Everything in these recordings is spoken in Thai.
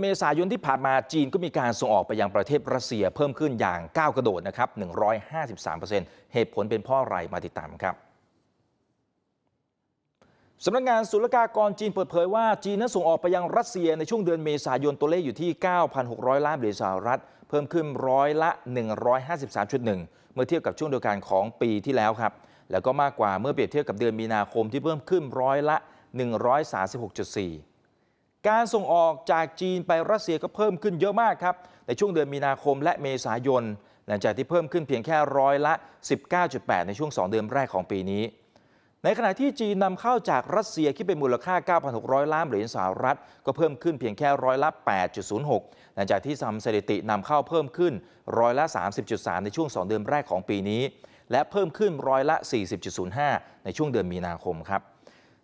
เมษายนที่ผ่านมาจีนก็มีการส่งออกไปยังประเทศรัสเซียเพิ่มขึ้นอย่างก้าวกระโดดนะครับ153%เหตุผลเป็นเพราะอะไรมาติดตามครับสำนักงงานศุลกากรจีนเปิดเผยว่าจีนนั้นส่งออกไปยังรัสเซียในช่วงเดือนเมษายนตัวเลขอยู่ที่ 9,600 ล้านเหรียญสหรัฐเพิ่มขึ้นร้อยละ 153.1 เมื่อเทียบกับช่วงเดียวกันของปีที่แล้วครับ แล้วก็มากกว่าเมื่อเปรียบเทียบกับเดือนมีนาคมที่เพิ่มขึ้นร้อยละ 136.4การส่งออกจากจีนไปรัสเซียก็เพิ่มขึ้นเยอะมากครับในช่วงเดือนมีนาคมและเมษายนหลังจากที่เพิ่มขึ้นเพียงแค่ร้อยละ 19.8 ในช่วง2เดือนแรกของปีนี้ในขณะที่จีนนำเข้าจากรัสเซียที่เป็นมูลค่า 9,600ล้านเหรียญสหรัฐก็เพิ่มขึ้นเพียงแค่ร้อยละ 8.06 หลังจากที่ทำสถิตินำเข้าเพิ่มขึ้นร้อยละ30.3ในช่วง 2 เดือนแรกของปีนี้ และเพิ่มขึ้นร้อยละ 40.05 ในช่วงเดือนมีนาคมครับ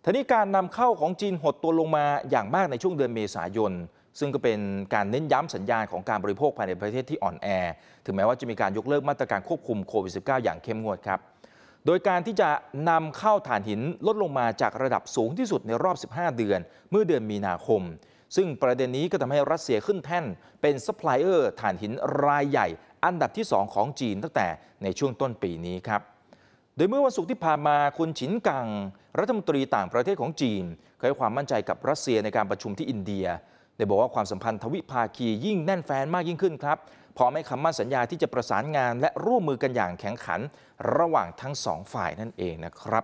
ทนี้การนำเข้าของจีนหดตัวลงมาอย่างมากในช่วงเดือนเมษายน ซึ่งก็เป็นการเน้นย้ำสัญญาณของการบริโภคภายในประเทศที่อ่อนแอถึงแม้ว่าจะมีการยกเลิกมาตรการควบคุมโควิด -19 อย่างเข้มงวดครับโดยการที่จะนำเข้าถ่านหินลดลงมาจากระดับสูงที่สุดในรอบ 15 เดือนเมื่อเดือนมีนาคม ซึ่งประเด็นนี้ก็ทำให้รัสเซียขึ้นแท่นเป็นซัพพลายเออร์ถ่านหินรายใหญ่ อันดับที่ 2 ของจีนตั้งแต่ในช่วงต้นปีนี้ครับดยเมื่อวันศุกร์ที่ผ่านมาคุณฉินกัง รัฐมนตรีต่างประเทศของจีน เคยให้ความมั่นใจกับรัสเซียในการประชุมที่อินเดีย ได้บอกว่าความสัมพันธ์ทวิภาคียิ่งแน่นแฟนมากยิ่งขึ้นครับ พร้อมให้คำมั่นสัญญาที่จะประสานงานและร่วมมือกันอย่างแข็งขัน ระหว่างทั้งสองฝ่ายนั่นเองนะครับ